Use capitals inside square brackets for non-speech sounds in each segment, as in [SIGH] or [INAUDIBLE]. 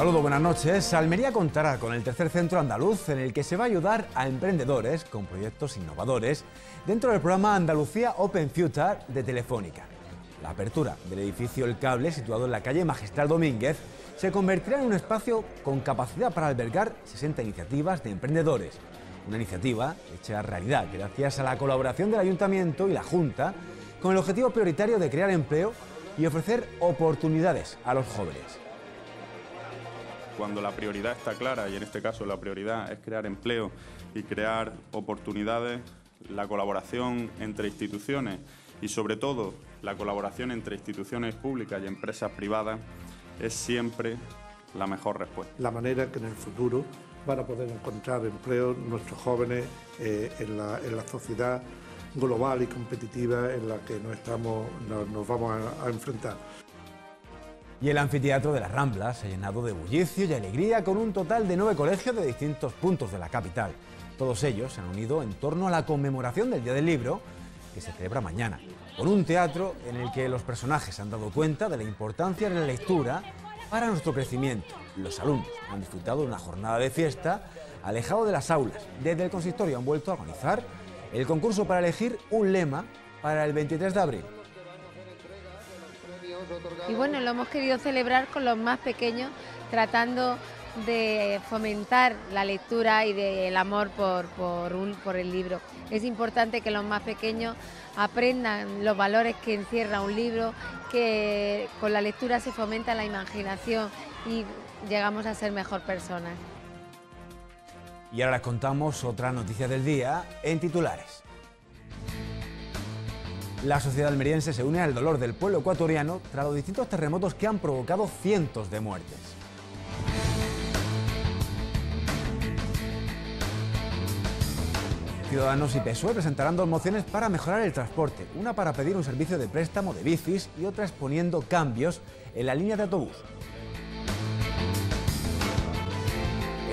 Saludo, buenas noches. Almería contará con el tercer centro andaluz en el que se va a ayudar a emprendedores con proyectos innovadores dentro del programa Andalucía Open Future de Telefónica. La apertura del edificio El Cable, situado en la calle Magistral Domínguez, se convertirá en un espacio con capacidad para albergar 60 iniciativas de emprendedores. Una iniciativa hecha realidad gracias a la colaboración del Ayuntamiento y la Junta con el objetivo prioritario de crear empleo y ofrecer oportunidades a los jóvenes cuando la prioridad está clara, y en este caso la prioridad es crear empleo y crear oportunidades, la colaboración entre instituciones y sobre todo la colaboración entre instituciones públicas y empresas privadas es siempre la mejor respuesta. La manera que en el futuro van a poder encontrar empleo nuestros jóvenes eh, en, la, sociedad global y competitiva en la que nos, vamos a enfrentar y el anfiteatro de las Ramblas se ha llenado de bullicio y alegría con un total de nueve colegios de distintos puntos de la capital. Todos ellos se han unido en torno a la conmemoración del Día del Libro, que se celebra mañana, con un teatro en el que los personajes se han dado cuenta de la importancia de la lectura para nuestro crecimiento. Los alumnos han disfrutado de una jornada de fiesta alejado de las aulas. Desde el consistorio han vuelto a organizar el concurso para elegir un lema para el 23 de abril. Y bueno, lo hemos querido celebrar con los más pequeños, tratando de fomentar la lectura y del amor por, el libro. Es importante que los más pequeños aprendan los valores que encierra un libro, que con la lectura se fomenta la imaginación y llegamos a ser mejor personas. Y ahora les contamos otra noticia del día en titulares. La sociedad almeriense se une al dolor del pueblo ecuatoriano tras los distintos terremotos que han provocado cientos de muertes. Ciudadanos y PSUE presentarán dos mociones para mejorar el transporte, una para pedir un servicio de préstamo de bicis y otra exponiendo cambios en la línea de autobús.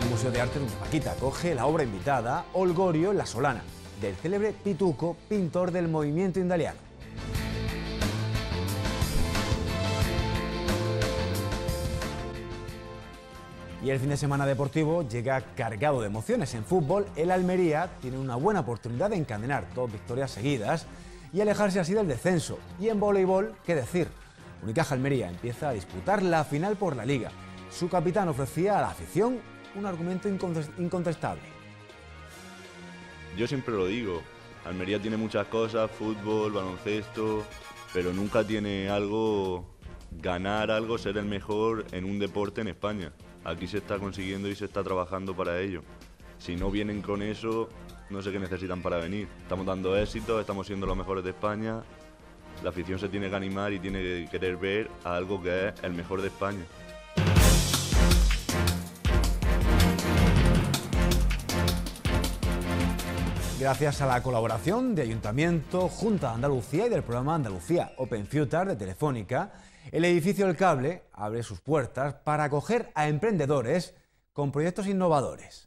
El Museo de Arte de Paquita coge la obra invitada Olgorio en la Solana, del célebre Pituco, pintor del movimiento indaliano. Y el fin de semana deportivo llega cargado de emociones. En fútbol, el Almería tiene una buena oportunidad de encadenar dos victorias seguidas y alejarse así del descenso. Y en voleibol, ¿qué decir? Unicaja Almería empieza a disputar la final por la liga. Su capitán ofrecía a la afición un argumento incontestable yo siempre lo digo, Almería tiene muchas cosas, fútbol, baloncesto, pero nunca tiene algo, ganar algo, ser el mejor en un deporte en España. Aquí se está consiguiendo y se está trabajando para ello. Si no vienen con eso, no sé qué necesitan para venir. Estamos dando éxito, estamos siendo los mejores de España. La afición se tiene que animar y tiene que querer ver a algo que es el mejor de España. gracias a la colaboración de Ayuntamiento, Junta de Andalucía y del programa Andalucía Open Future de Telefónica, el edificio El Cable abre sus puertas para acoger a emprendedores con proyectos innovadores.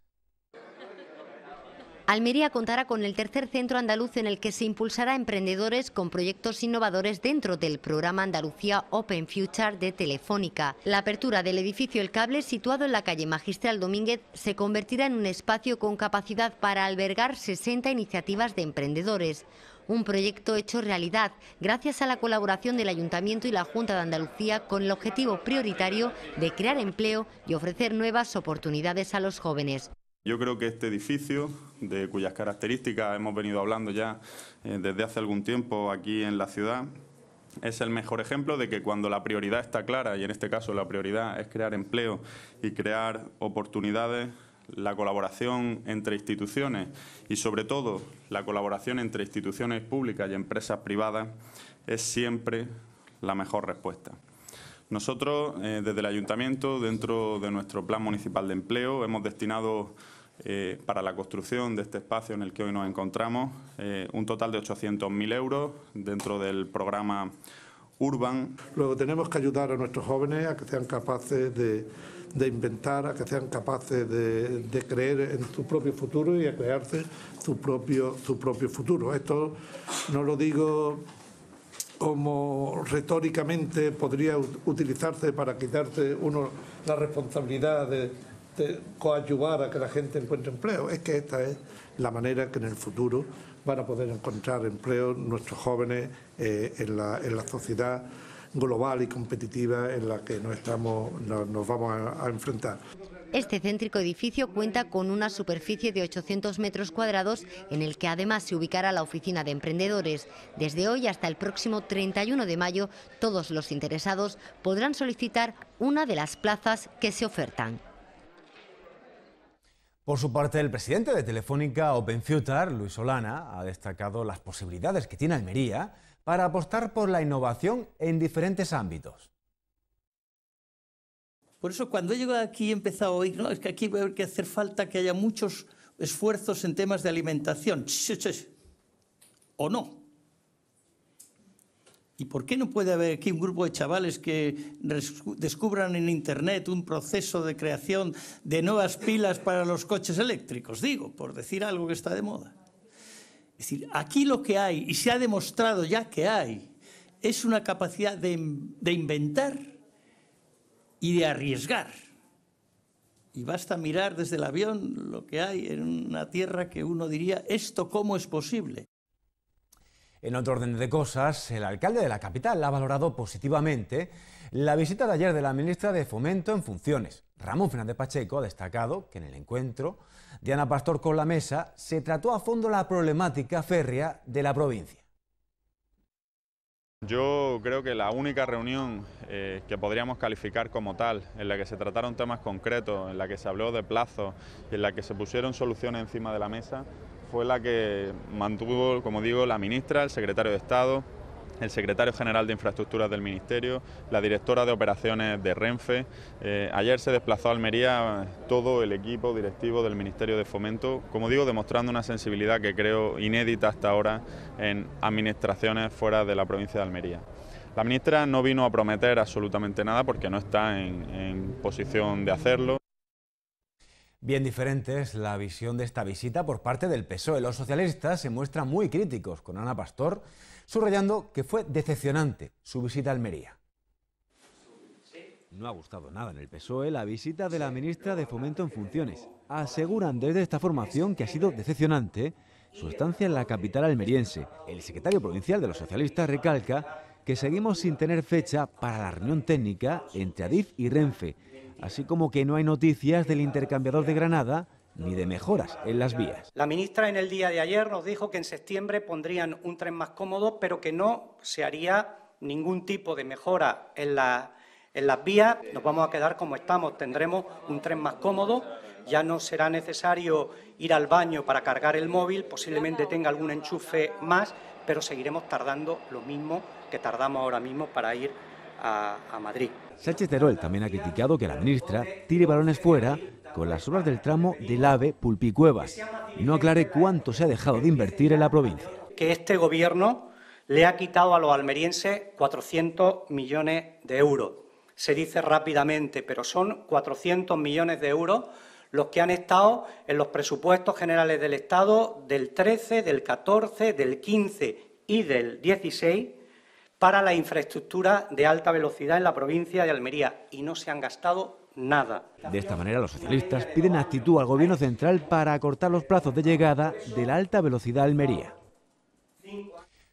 Almería contará con el tercer centro andaluz en el que se impulsará emprendedores con proyectos innovadores dentro del programa Andalucía Open Future de Telefónica. La apertura del edificio El Cable, situado en la calle Magistral Domínguez, se convertirá en un espacio con capacidad para albergar 60 iniciativas de emprendedores. Un proyecto hecho realidad gracias a la colaboración del Ayuntamiento y la Junta de Andalucía con el objetivo prioritario de crear empleo y ofrecer nuevas oportunidades a los jóvenes. Yo creo que este edificio, de cuyas características hemos venido hablando ya eh, desde hace algún tiempo aquí en la ciudad, es el mejor ejemplo de que cuando la prioridad está clara, y en este caso la prioridad es crear empleo y crear oportunidades, la colaboración entre instituciones y sobre todo la colaboración entre instituciones públicas y empresas privadas es siempre la mejor respuesta. Nosotros, eh, desde el Ayuntamiento, dentro de nuestro Plan Municipal de Empleo, hemos destinado eh, para la construcción de este espacio en el que hoy nos encontramos eh, un total de 800.000 euros dentro del programa Urban. Luego tenemos que ayudar a nuestros jóvenes a que sean capaces de, inventar, a que sean capaces de, creer en su propio futuro y a crearse su propio, su propio futuro. Esto no lo digo como retóricamente podría utilizarse para quitarse uno la responsabilidad de, coayuvar coadyuvar a que la gente encuentre empleo. Es que esta es la manera que en el futuro van a poder encontrar empleo nuestros jóvenes eh, en, la, sociedad global y competitiva en la que nos, vamos a enfrentar. Este céntrico edificio cuenta con una superficie de 800 metros cuadrados en el que además se ubicará la oficina de emprendedores. Desde hoy hasta el próximo 31 de mayo, todos los interesados podrán solicitar una de las plazas que se ofertan. Por su parte, el presidente de Telefónica Open Future, Luis Solana, ha destacado las posibilidades que tiene Almería para apostar por la innovación en diferentes ámbitos. Por eso cuando he llegado aquí he empezado a oír, es que aquí va a que hacer falta que haya muchos esfuerzos en temas de alimentación. O no. ¿Y por qué no puede haber aquí un grupo de chavales que descubran en Internet un proceso de creación de nuevas pilas para los coches eléctricos? Digo, por decir algo que está de moda. Es decir, aquí lo que hay, y se ha demostrado ya que hay, es una capacidad de, de inventar y de arriesgar. Y basta mirar desde el avión lo que hay en una tierra que uno diría, ¿esto cómo es posible? En otro orden de cosas, el alcalde de la capital ha valorado positivamente la visita de ayer de la ministra de Fomento en funciones. Ramón Fernández Pacheco ha destacado que en el encuentro de Ana Pastor con la mesa se trató a fondo la problemática férrea de la provincia. Yo creo que la única reunión eh, que podríamos calificar como tal, en la que se trataron temas concretos, en la que se habló de plazos y en la que se pusieron soluciones encima de la mesa, fue la que mantuvo, como digo, la ministra, el secretario de Estado, el secretario general de Infraestructuras del Ministerio, la directora de Operaciones de Renfe. Eh, ayer se desplazó a Almería eh, todo el equipo directivo del Ministerio de Fomento, como digo, demostrando una sensibilidad que creo inédita hasta ahora en administraciones fuera de la provincia de Almería. La ministra no vino a prometer absolutamente nada porque no está en, en posición de hacerlo. Bien diferente es la visión de esta visita por parte del PSOE. Los socialistas se muestran muy críticos con Ana Pastor subrayando que fue decepcionante su visita a Almería. No ha gustado nada en el PSOE la visita de la ministra de Fomento en funciones. Aseguran desde esta formación que ha sido decepcionante su estancia en la capital almeriense. El secretario provincial de los socialistas recalca que seguimos sin tener fecha para la reunión técnica entre Adif y Renfe, así como que no hay noticias del intercambiador de Granada ni de mejoras en las vías. La ministra en el día de ayer nos dijo que en septiembre pondrían un tren más cómodo, pero que no se haría ningún tipo de mejora en, la, en las vías. Nos vamos a quedar como estamos, tendremos un tren más cómodo ya no será necesario ir al baño para cargar el móvil, posiblemente tenga algún enchufe más, pero seguiremos tardando lo mismo que tardamos ahora mismo para ir a, a Madrid. Sánchez Teruel también ha criticado que la ministra tire balones fuera con las obras del tramo del AVE Pulpicuevas. No aclaré cuánto se ha dejado de invertir en la provincia. Que este gobierno le ha quitado a los almerienses 400 millones de euros. Se dice rápidamente, pero son 400 millones de euros los que han estado en los presupuestos generales del Estado del 13, del 14, del 15 y del 16 para la infraestructura de alta velocidad en la provincia de Almería y no se han gastado nada. De esta manera, los socialistas piden actitud al Gobierno central para acortar los plazos de llegada de la alta velocidad a Almería.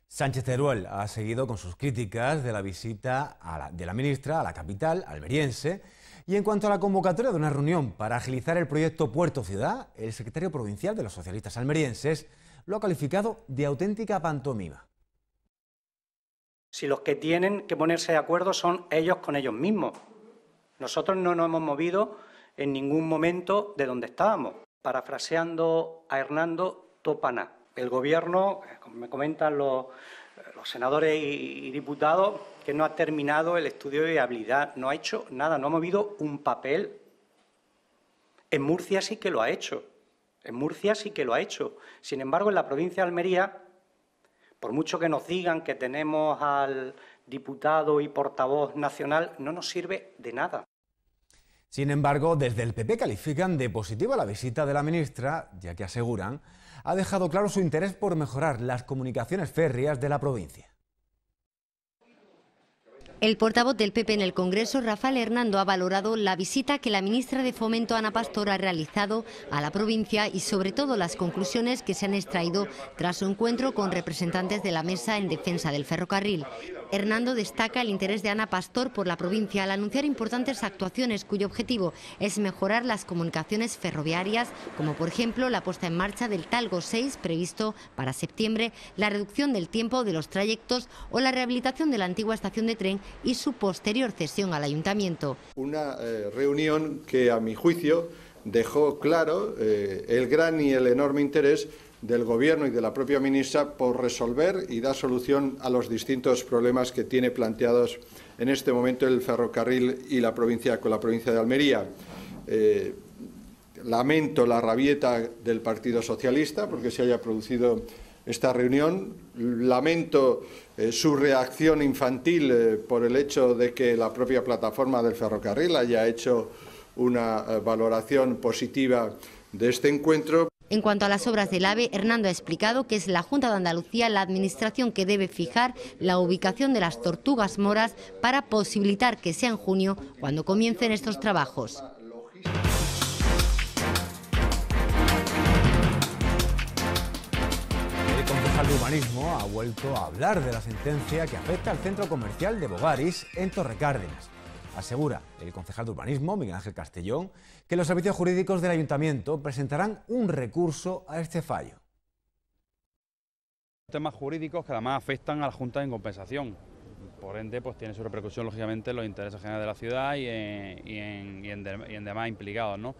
Sánchez Teruel ha seguido con sus críticas de la visita de la ministra a la capital almeriense. Y en cuanto a la convocatoria de una reunión para agilizar el proyecto Puerto Ciudad, el secretario provincial de los socialistas almerienses lo ha calificado de auténtica pantomima. Si los que tienen que ponerse de acuerdo son ellos con ellos mismos. Nosotros no nos hemos movido en ningún momento de donde estábamos. Parafraseando a Hernando Topana, el gobierno, eh, como me comentan eh, los, senadores y, y diputados, que no ha terminado el estudio de viabilidad, no ha hecho nada, no ha movido un papel. En Murcia sí que lo ha hecho. En Murcia sí que lo ha hecho. Sin embargo, en la provincia de Almería por mucho que nos digan que tenemos al diputado y portavoz nacional, no nos sirve de nada. Sin embargo, desde el PP califican de positiva la visita de la ministra, ya que aseguran, ha dejado claro su interés por mejorar las comunicaciones férreas de la provincia. El portavoz del PP en el Congreso, Rafael Hernando, ha valorado la visita que la ministra de Fomento, Ana Pastor, ha realizado a la provincia y sobre todo las conclusiones que se han extraído tras su encuentro con representantes de la Mesa en Defensa del Ferrocarril. Hernando destaca el interés de Ana Pastor por la provincia al anunciar importantes actuaciones cuyo objetivo es mejorar las comunicaciones ferroviarias, como por ejemplo la puesta en marcha del Talgo 6 previsto para septiembre, la reducción del tiempo de los trayectos o la rehabilitación de la antigua estación de tren y su posterior cesión al ayuntamiento. Una eh, reunión que a mi juicio dejó claro eh, el gran y el enorme interés del Gobierno y de la propia ministra por resolver y dar solución a los distintos problemas que tiene planteados en este momento el ferrocarril y la provincia con la provincia de Almería. Eh, lamento la rabieta del Partido Socialista porque se haya producido esta reunión. Lamento eh, su reacción infantil eh, por el hecho de que la propia plataforma del ferrocarril haya hecho una eh, valoración positiva de este encuentro. En cuanto a las obras del AVE, Hernando ha explicado que es la Junta de Andalucía la administración que debe fijar la ubicación de las tortugas moras para posibilitar que sea en junio cuando comiencen estos trabajos. urbanismo ha vuelto a hablar de la sentencia que afecta al centro comercial de Bogaris en Torrecárdenas. Asegura el concejal de Urbanismo, Miguel Ángel Castellón, que los servicios jurídicos del ayuntamiento presentarán un recurso a este fallo. Temas jurídicos que además afectan a la Junta en Compensación. Por ende, pues tiene su repercusión, lógicamente, en los intereses generales de la ciudad y en, y en demás implicados. ¿no?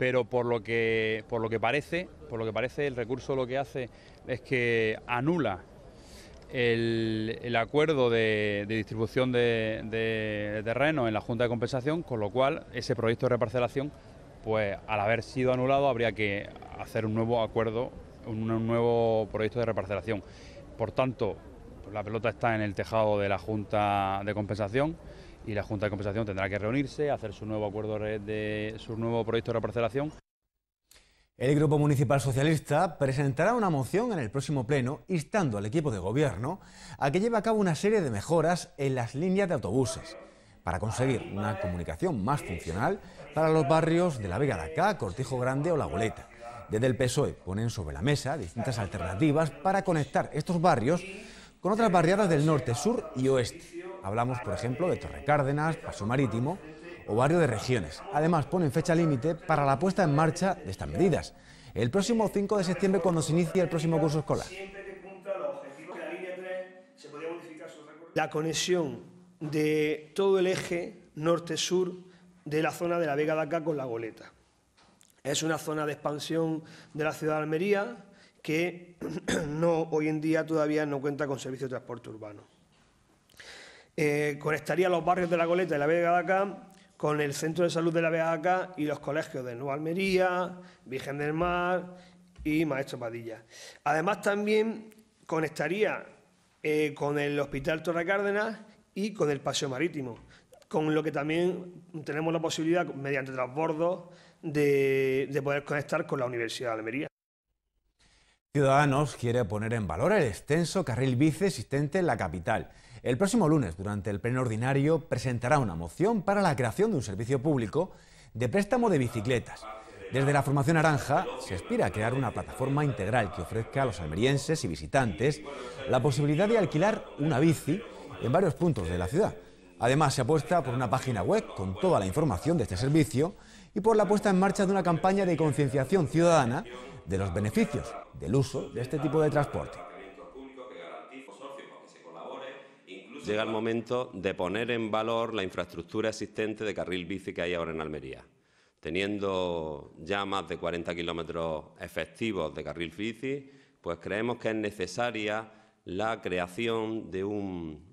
pero por lo que por lo que parece, por lo que parece el recurso lo que hace es que anula el, acuerdo de, distribución de, terreno en la Junta de Compensación, con lo cual ese proyecto de reparcelación, pues al haber sido anulado, habría que hacer un nuevo acuerdo, un, nuevo proyecto de reparcelación. Por tanto, la pelota está en el tejado de la Junta de Compensación y la Junta de Compensación tendrá que reunirse, hacer su nuevo acuerdo de su nuevo proyecto de reparcelación. El Grupo Municipal Socialista presentará una moción en el próximo pleno instando al equipo de gobierno a que lleve a cabo una serie de mejoras en las líneas de autobuses para conseguir una comunicación más funcional para los barrios de la Vega de Acá, Cortijo Grande o La Goleta. Desde el PSOE ponen sobre la mesa distintas alternativas para conectar estos barrios con otras barriadas del norte, sur y oeste. Hablamos, por ejemplo, de Torre Cárdenas, Paso Marítimo o Barrio de Regiones. Además, ponen fecha límite para la puesta en marcha de estas medidas, el próximo 5 de septiembre cuando se inicia el próximo curso escolar. La conexión de todo el eje norte-sur de la zona de la Vega de Acá con la Goleta. Es una zona de expansión de la ciudad de Almería que [CLEARS THROAT] no, hoy en día todavía no cuenta con servicio de transporte urbano. Eh, conectaría los barrios de La Coleta y La Vega de Acá con el Centro de Salud de La Vega de y los colegios de Nueva Almería, Virgen del Mar y Maestro Padilla. Además, también conectaría eh, con el Hospital Torre Cárdenas y con el Paseo Marítimo, con lo que también tenemos la posibilidad, mediante transbordos, de, de poder conectar con la Universidad de Almería. Ciudadanos quiere poner en valor el extenso carril bici existente en la capital el próximo lunes, durante el pleno ordinario, presentará una moción para la creación de un servicio público de préstamo de bicicletas. Desde la Formación Naranja se aspira a crear una plataforma integral que ofrezca a los almerienses y visitantes la posibilidad de alquilar una bici en varios puntos de la ciudad. Además, se apuesta por una página web con toda la información de este servicio y por la puesta en marcha de una campaña de concienciación ciudadana de los beneficios del uso de este tipo de transporte. llega el momento de poner en valor la infraestructura existente de carril bici que hay ahora en Almería. Teniendo ya más de 40 kilómetros efectivos de carril bici, pues creemos que es necesaria la creación de,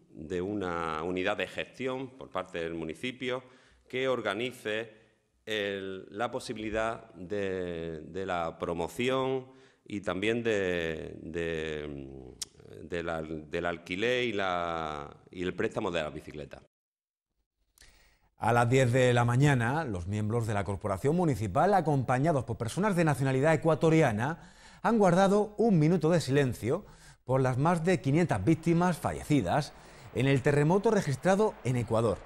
de una unidad de gestión por parte del municipio que organice la posibilidad de, la promoción y también de, del, alquiler y, y el préstamo de la bicicleta A las 10 de la mañana, los miembros de la Corporación Municipal, acompañados por personas de nacionalidad ecuatoriana, han guardado un minuto de silencio por las más de 500 víctimas fallecidas en el terremoto registrado en Ecuador.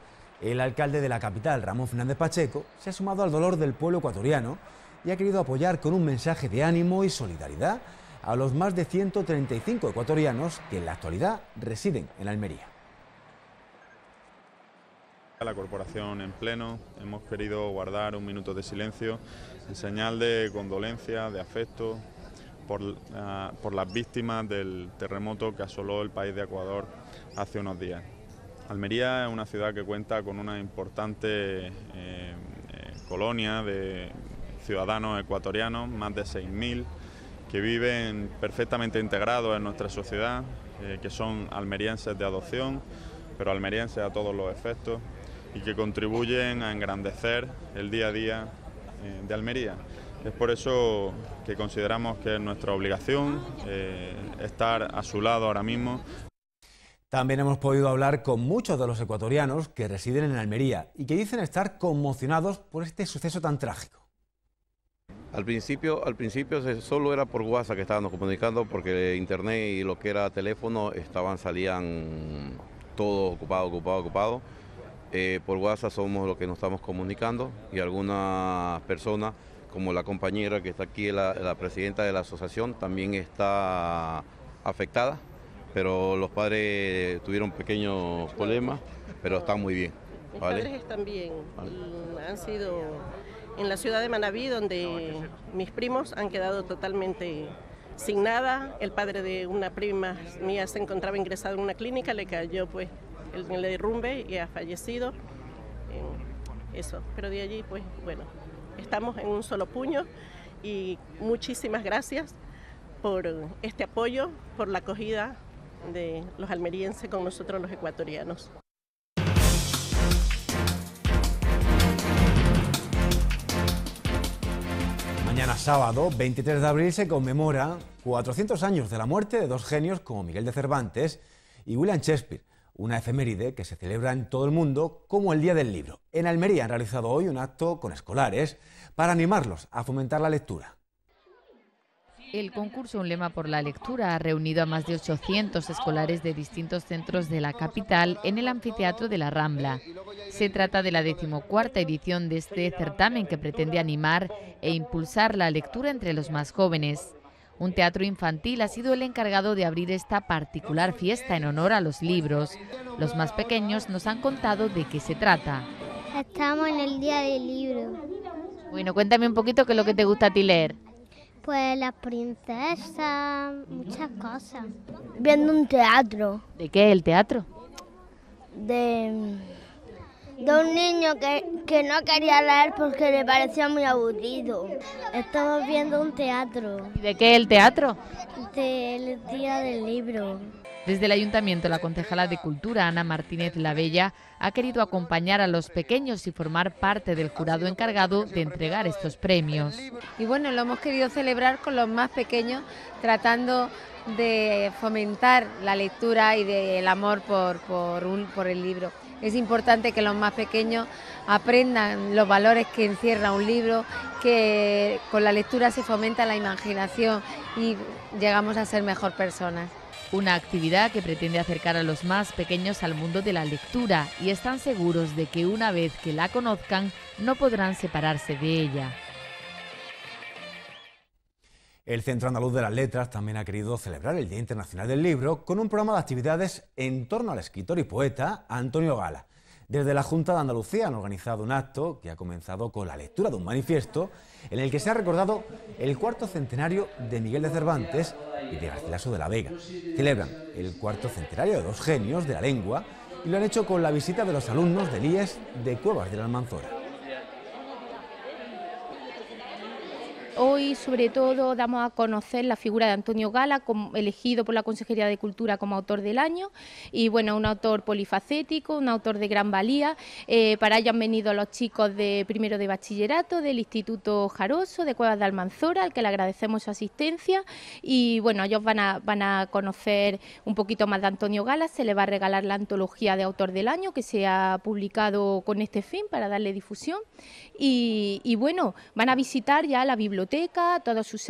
El alcalde de la capital, Ramón Fernández Pacheco, se ha sumado al dolor del pueblo ecuatoriano y ha querido apoyar con un mensaje de ánimo y solidaridad a los más de 135 ecuatorianos que en la actualidad residen en Almería. A la corporación en pleno hemos querido guardar un minuto de silencio en señal de condolencia, de afecto por, ah, las víctimas del terremoto que asoló el país de Ecuador hace unos días. Almería es una ciudad que cuenta con una importante eh, eh, colonia de ciudadanos ecuatorianos, más de 6.000 que viven perfectamente integrados en nuestra sociedad, eh, que son almerienses de adopción, pero almerienses a todos los efectos, y que contribuyen a engrandecer el día a día eh, de Almería. Es por eso que consideramos que es nuestra obligación eh, estar a su lado ahora mismo. También hemos podido hablar con muchos de los ecuatorianos que residen en Almería y que dicen estar conmocionados por este suceso tan trágico. Al principio, al principio solo era por WhatsApp que estábamos comunicando porque internet y lo que era teléfono estaban, salían todo ocupado, ocupado, ocupado. Eh, por WhatsApp somos los que nos estamos comunicando y algunas personas, como la compañera que está aquí, la, presidenta de la asociación, también está afectada, pero los padres tuvieron pequeños problemas, pero están muy bien. Los padres están bien, y han sido en la ciudad de Manabí, donde mis primos han quedado totalmente sin nada. El padre de una prima mía se encontraba ingresado en una clínica, le cayó pues el, derrumbe y ha fallecido. Eso, pero de allí pues bueno, estamos en un solo puño y muchísimas gracias por este apoyo, por la acogida de los almerienses con nosotros los ecuatorianos. sábado, 23 de abril, se conmemora 400 años de la muerte de dos genios como Miguel de Cervantes y William Shakespeare, una efeméride que se celebra en todo el mundo como el Día del Libro. En Almería han realizado hoy un acto con escolares para animarlos a fomentar la lectura. El concurso Un lema por la lectura ha reunido a más de 800 escolares de distintos centros de la capital en el anfiteatro de la Rambla. Se trata de la decimocuarta edición de este certamen que pretende animar e impulsar la lectura entre los más jóvenes. Un teatro infantil ha sido el encargado de abrir esta particular fiesta en honor a los libros. Los más pequeños nos han contado de qué se trata. Estamos en el Día del Libro. Bueno, cuéntame un poquito qué es lo que te gusta a ti leer. Pues la princesa muchas cosas. Viendo un teatro. ¿De qué el teatro? De, un niño que, no quería leer porque le parecía muy aburrido. Estamos viendo un teatro. de qué el teatro? Del Día del Libro. Desde el ayuntamiento, la concejala de Cultura, Ana Martínez Labella, ha querido acompañar a los pequeños y formar parte del jurado encargado de entregar estos premios. Y bueno, lo hemos querido celebrar con los más pequeños, tratando de fomentar la lectura y del amor por, por el libro. Es importante que los más pequeños aprendan los valores que encierra un libro, que con la lectura se fomenta la imaginación y llegamos a ser mejor personas. Una actividad que pretende acercar a los más pequeños al mundo de la lectura y están seguros de que una vez que la conozcan no podrán separarse de ella. El Centro Andaluz de las Letras también ha querido celebrar el Día Internacional del Libro con un programa de actividades en torno al escritor y poeta Antonio Gala. Desde la Junta de Andalucía han organizado un acto que ha comenzado con la lectura de un manifiesto en el que se ha recordado el cuarto centenario de Miguel de Cervantes y de Garcilaso de la Vega. Celebran el cuarto centenario de los genios de la lengua y lo han hecho con la visita de los alumnos del IES de Cuevas de la Almanzora. Hoy, sobre todo, damos a conocer la figura de Antonio Gala, elegido por la Consejería de Cultura como autor del año. Y bueno, un autor polifacético, un autor de gran valía. Eh, para ello han venido los chicos de primero de bachillerato, del Instituto Jaroso, de Cuevas de Almanzora, al que le agradecemos su asistencia. Y bueno, ellos van a, van a conocer un poquito más de Antonio Gala. Se le va a regalar la antología de autor del año que se ha publicado con este fin para darle difusión. Y, y bueno, van a visitar ya la biblioteca biblioteca, todos sus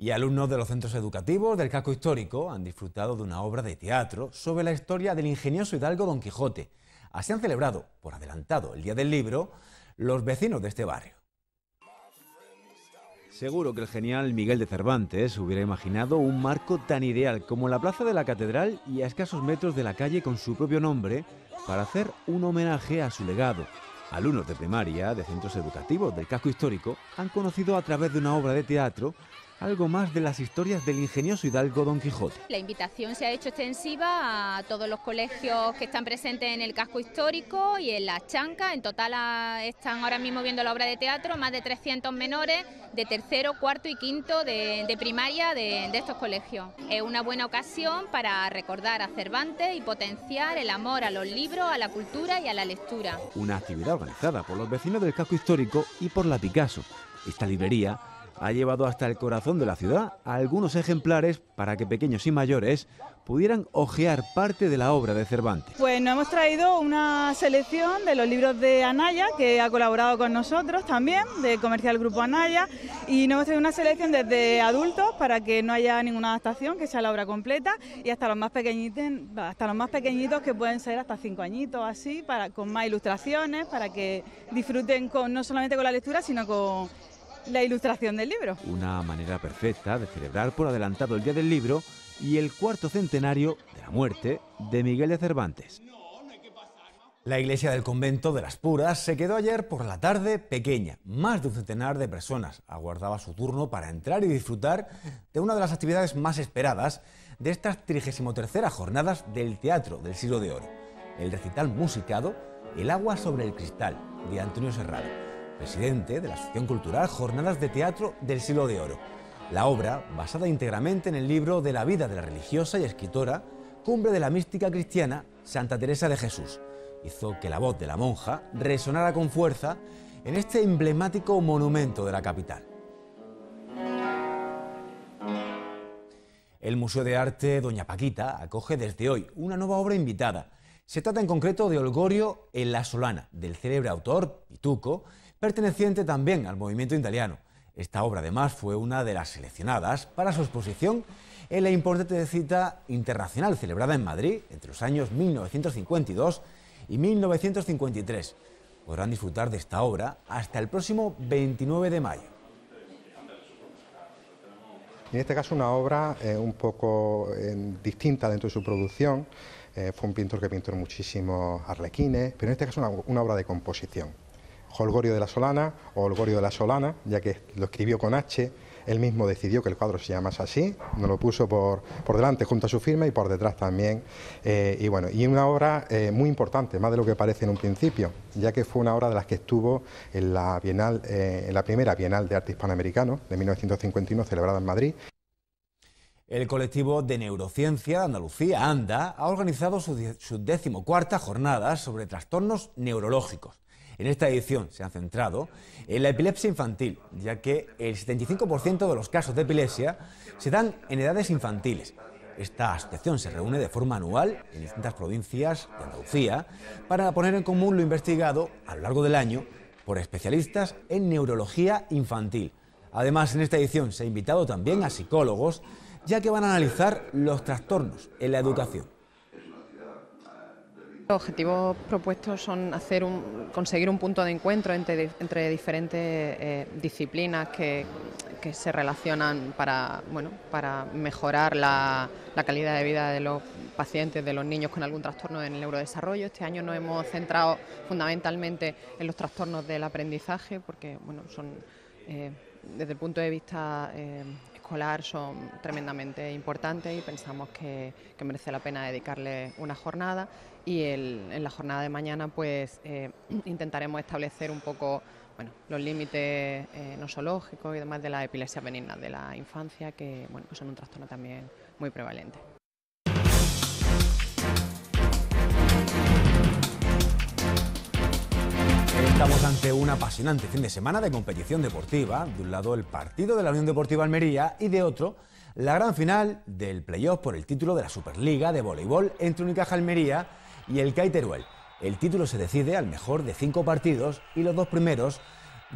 Y alumnos de los centros educativos del casco histórico han disfrutado de una obra de teatro sobre la historia del ingenioso hidalgo Don Quijote. Así han celebrado, por adelantado, el Día del Libro, los vecinos de este barrio. Seguro que el genial Miguel de Cervantes hubiera imaginado un marco tan ideal como la plaza de la catedral y a escasos metros de la calle con su propio nombre para hacer un homenaje a su legado, alumnos de primaria de centros educativos del casco histórico han conocido a través de una obra de teatro algo más de las historias del ingenioso hidalgo Don Quijote. La invitación se ha hecho extensiva a todos los colegios que están presentes en el casco histórico y en la chanca. En total ah, están ahora mismo viendo la obra de teatro más de 300 menores de tercero, cuarto y quinto de, primaria de, de, estos colegios. Es una buena ocasión para recordar a Cervantes y potenciar el amor a los libros, a la cultura y a la lectura. Una actividad organizada por los vecinos del casco histórico y por la Picasso. Esta librería ha llevado hasta el corazón de la ciudad algunos ejemplares para que pequeños y mayores pudieran hojear parte de la obra de Cervantes. Pues nos hemos traído una selección de los libros de Anaya, que ha colaborado con nosotros también, de Comercial Grupo Anaya, y nos hemos traído una selección desde adultos para que no haya ninguna adaptación, que sea la obra completa, y hasta los más pequeñitos, hasta los más pequeñitos que pueden ser hasta cinco añitos así, para, con más ilustraciones, para que disfruten con, no solamente con la lectura, sino con la ilustración del libro. Una manera perfecta de celebrar por adelantado el Día del Libro y el cuarto centenario de la muerte de Miguel de Cervantes. La iglesia del convento de las Puras se quedó ayer por la tarde pequeña. Más de un centenar de personas aguardaba su turno para entrar y disfrutar de una de las actividades más esperadas de estas 33 jornadas del Teatro del Siglo de Oro, el recital musicado El agua sobre el cristal de Antonio Serrano presidente de la Asociación Cultural Jornadas de Teatro del Siglo de Oro. La obra, basada íntegramente en el libro de la vida de la religiosa y escritora, Cumbre de la Mística Cristiana, Santa Teresa de Jesús, hizo que la voz de la monja resonara con fuerza en este emblemático monumento de la capital. El Museo de Arte Doña Paquita acoge desde hoy una nueva obra invitada. Se trata en concreto de Olgorio en la Solana, del célebre autor Pituco, perteneciente también al movimiento italiano. Esta obra además fue una de las seleccionadas para su exposición en la importante cita internacional celebrada en Madrid entre los años 1952 y 1953. Podrán disfrutar de esta obra hasta el próximo 29 de mayo. En este caso una obra eh, un poco eh, distinta dentro de su producción. Eh, fue un pintor que pintó muchísimos arlequines, pero en este caso una obra de composición. Holgorio de la Solana de la ya que lo escribió con H, él mismo decidió que el cuadro se llamase así, nos lo puso por, delante junto a su firma y por detrás también. Eh, y bueno, y una obra eh, muy importante, más de lo que parece en un principio, ya que fue una obra de las que estuvo en la, Bienal, eh, en la primera Bienal de Arte Hispanoamericano de 1951, celebrada en Madrid. El colectivo de neurociencia de Andalucía, ANDA, ha organizado su decimocuarta jornada sobre trastornos neurológicos. En esta edición se ha centrado en la epilepsia infantil, ya que el 75% de los casos de epilepsia se dan en edades infantiles. Esta asociación se reúne de forma anual en distintas provincias de Andalucía para poner en común lo investigado a lo largo del año por especialistas en neurología infantil. Además, en esta edición se ha invitado también a psicólogos, ya que van a analizar los trastornos en la educación. Los objetivos propuestos son conseguir un punto de encuentro entre, diferentes eh, disciplinas que, se relacionan para, bueno, para mejorar la, calidad de vida de los pacientes, de los niños con algún trastorno en el neurodesarrollo. Este año nos hemos centrado fundamentalmente en los trastornos del aprendizaje porque bueno, son... Eh, desde el punto de vista eh, escolar son tremendamente importantes y pensamos que, merece la pena dedicarle una jornada y en la jornada de mañana pues eh, [CLEARS THROAT] intentaremos establecer un poco los límites eh, nosológicos y demás de la epilepsia benigna de la infancia que, bueno, que son un trastorno también muy prevalente. Estamos ante un apasionante fin de semana de competición deportiva. De un lado el partido de la Unión Deportiva Almería y de otro la gran final del playoff por el título de la Superliga de voleibol entre Unicaja Almería y el CAI El título se decide al mejor de cinco partidos y los dos primeros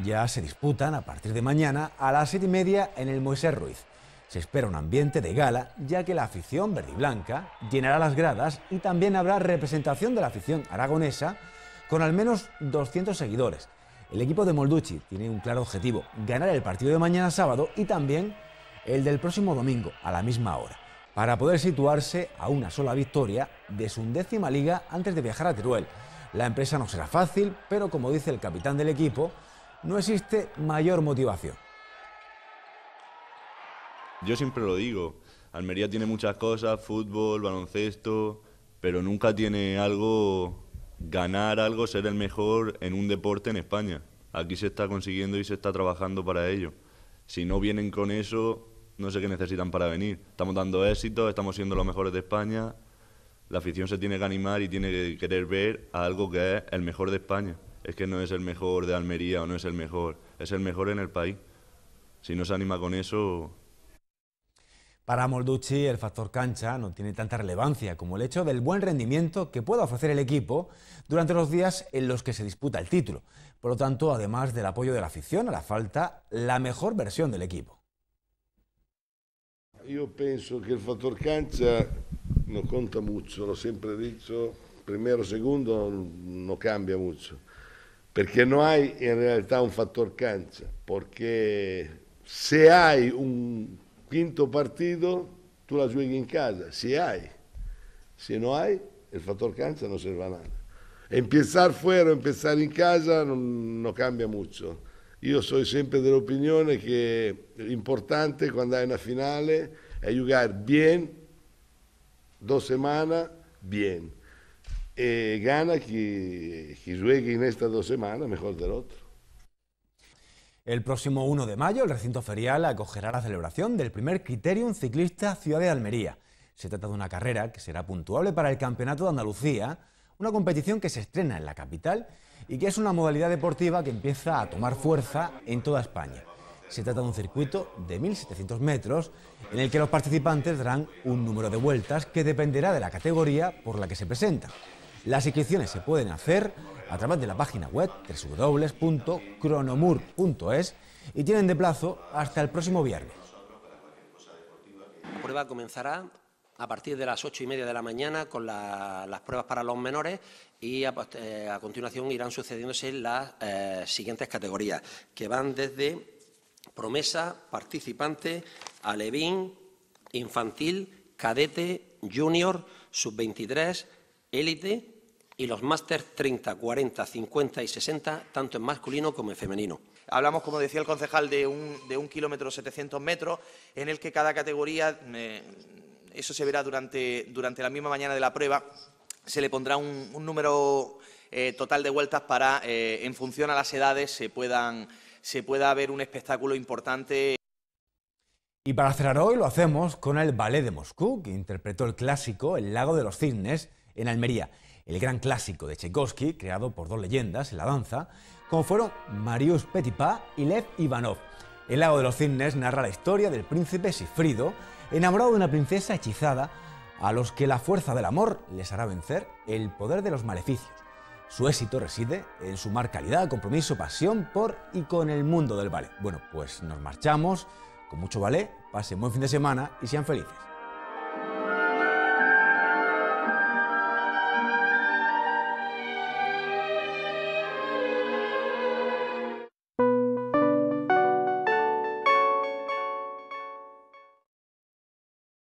ya se disputan a partir de mañana a las siete y media en el Moisés Ruiz. Se espera un ambiente de gala, ya que la afición verdiblanca llenará las gradas y también habrá representación de la afición aragonesa con al menos 200 seguidores. El equipo de Molducci tiene un claro objetivo, ganar el partido de mañana sábado y también el del próximo domingo, a la misma hora, para poder situarse a una sola victoria de su undécima liga antes de viajar a Teruel. La empresa no será fácil, pero como dice el capitán del equipo, no existe mayor motivación. Yo siempre lo digo, Almería tiene muchas cosas, fútbol, baloncesto, pero nunca tiene algo ganar algo, ser el mejor en un deporte en España. Aquí se está consiguiendo y se está trabajando para ello. Si no vienen con eso, no sé qué necesitan para venir. Estamos dando éxito, estamos siendo los mejores de España. La afición se tiene que animar y tiene que querer ver a algo que es el mejor de España. Es que no es el mejor de Almería o no es el mejor, es el mejor en el país. Si no se anima con eso, para Molducci el factor cancha no tiene tanta relevancia como el hecho del buen rendimiento que pueda ofrecer el equipo durante los días en los que se disputa el título. Por lo tanto, además del apoyo de la afición, hará falta la mejor versión del equipo. yo que que factor factor no cuenta conta Lo siempre he dicho primero segundo no cambia mucho. Porque no hay en realidad un factor cancha. Porque si hay un Quinto partido, tú la juegas en casa, si hay. Si no hay, el factor cancha no sirve a nada. Empezar fuera o empezar en casa no, cambia mucho. Yo soy Io sono sempre que lo importante cuando hay una finale è jugar bien, due semanas, bien. E gana chi, en estas in semanas due mejor del otro. El próximo 1 de mayo, el recinto ferial acogerá la celebración del primer Criterium Ciclista Ciudad de Almería. Se trata de una carrera que será puntuable para el Campeonato de Andalucía, una competición que se estrena en la capital y que es una modalidad deportiva que empieza a tomar fuerza en toda España. Se trata de un circuito de 1.700 metros en el que los participantes darán un número de vueltas que dependerá de la categoría por la que se presentan. Las inscripciones se pueden hacer a través de la página web www.cronomur.es y tienen de plazo hasta el próximo viernes. La prueba comenzará a partir de las ocho y media de la mañana con las pruebas para los menores y a, eh, continuación irán sucediéndose las eh, siguientes categorías, que van desde promesa, participante, alevín, infantil, cadete, junior, sub-23, élite y los máster 30, 40, 50 y 60, tanto en masculino como en femenino. Hablamos, como decía el concejal, de un, de un kilómetro 700 metros, en el que cada categoría, eh, eso se verá durante, durante la misma mañana de la prueba, se le pondrá un, número eh, total de vueltas para, eh, en función a las edades, se, se pueda ver un espectáculo importante. Y para cerrar hoy lo hacemos con el Ballet de Moscú, que interpretó el clásico El lago de los cisnes en Almería el gran clásico de Tchaikovsky, creado por dos leyendas en la danza, como fueron Marius Petipa y Lev Ivanov. El lago de los cisnes narra la historia del príncipe Sifrido, enamorado de una princesa hechizada, a los que la fuerza del amor les hará vencer el poder de los maleficios. Su éxito reside en sumar calidad, compromiso, pasión por y con el mundo del ballet. Bueno, pues nos marchamos con mucho ballet, pasen buen fin de semana y sean felices.